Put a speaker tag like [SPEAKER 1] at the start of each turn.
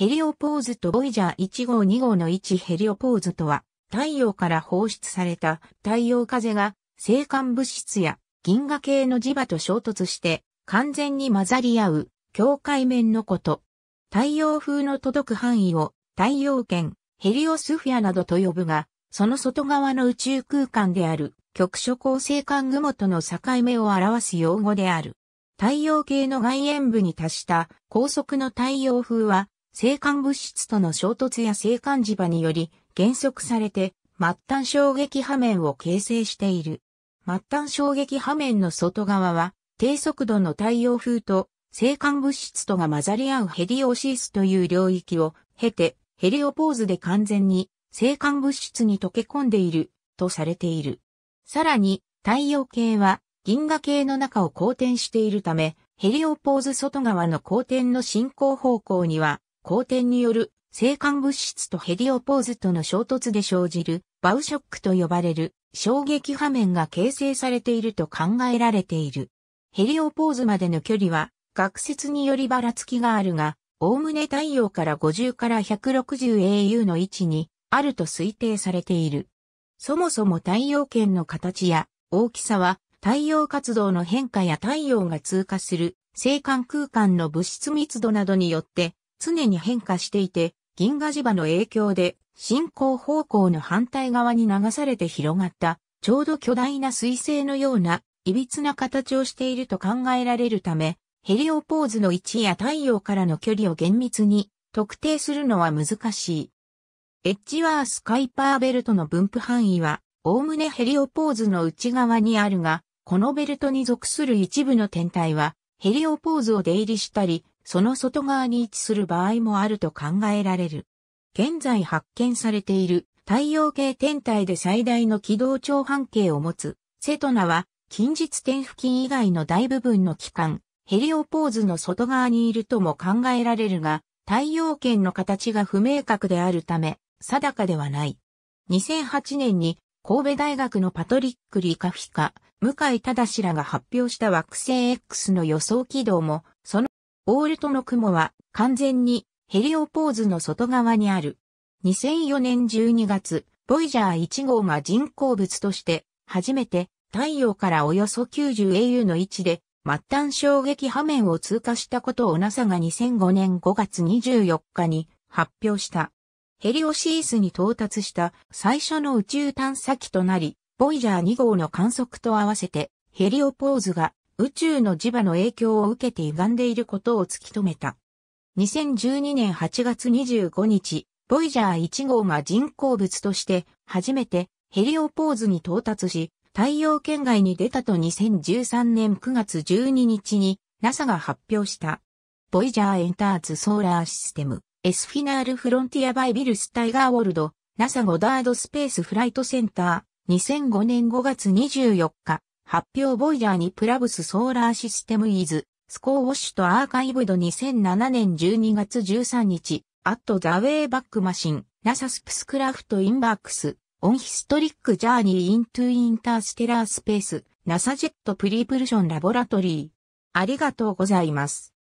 [SPEAKER 1] ヘリオポーズとボイジャー1号2号の位置ヘリオポーズとは、太陽から放出された太陽風が星間物質や銀河系の磁場と衝突して完全に混ざり合う境界面のこと。太陽風の届く範囲を太陽圏、ヘリオスフィアなどと呼ぶが、その外側の宇宙空間である局所恒星間雲との境目を表す用語である。太陽系の外縁部に達した高速の太陽風は生管物質との衝突や生管磁場により減速されて末端衝撃波面を形成している。末端衝撃波面の外側は低速度の太陽風と生管物質とが混ざり合うヘリオシスという領域を経てヘリオポーズで完全に生管物質に溶け込んでいるとされている。さらに太陽系は銀河系の中を公転しているためヘリオポーズ外側の公転の進行方向には光点による生還物質とヘリオポーズとの衝突で生じるバウショックと呼ばれる衝撃波面が形成されていると考えられている。ヘリオポーズまでの距離は学説によりばらつきがあるが、おおむね太陽から50から 160au の位置にあると推定されている。そもそも太陽圏の形や大きさは太陽活動の変化や太陽が通過する生還空間の物質密度などによって常に変化していて、銀河磁場の影響で進行方向の反対側に流されて広がった、ちょうど巨大な水星のような、歪な形をしていると考えられるため、ヘリオポーズの位置や太陽からの距離を厳密に特定するのは難しい。エッジワース・カイパーベルトの分布範囲は、おおむねヘリオポーズの内側にあるが、このベルトに属する一部の天体は、ヘリオポーズを出入りしたり、その外側に位置する場合もあると考えられる。現在発見されている太陽系天体で最大の軌道長半径を持つセトナは近日点付近以外の大部分の期間、ヘリオポーズの外側にいるとも考えられるが、太陽圏の形が不明確であるため、定かではない。2008年に神戸大学のパトリック・リカフィカ、向井忠らが発表した惑星 X の予想軌道もオールトの雲は完全にヘリオポーズの外側にある。2004年12月、ボイジャー1号が人工物として初めて太陽からおよそ 90au の位置で末端衝撃波面を通過したことを NASA が2005年5月24日に発表した。ヘリオシースに到達した最初の宇宙探査機となり、ボイジャー2号の観測と合わせてヘリオポーズが宇宙の磁場の影響を受けて歪んでいることを突き止めた。2012年8月25日、ボイジャー1号が人工物として初めてヘリオポーズに到達し、太陽圏外に出たと2013年9月12日に NASA が発表した。ボイジャーエンターズソーラーシステム、エスフィナールフロンティアバイビルスタイガーウォルド、NASA ゴダードスペースフライトセンター、2005年5月24日、発表ボイジャーにプラブスソーラーシステムイズ、スコーウォッシュとアーカイブド2007年12月13日、アットザウェイバックマシン、ナサスプスクラフトインバックス、オンヒストリックジャーニーイントゥインターステラースペース、ナサジェットプリープルションラボラトリー。ありがとうございます。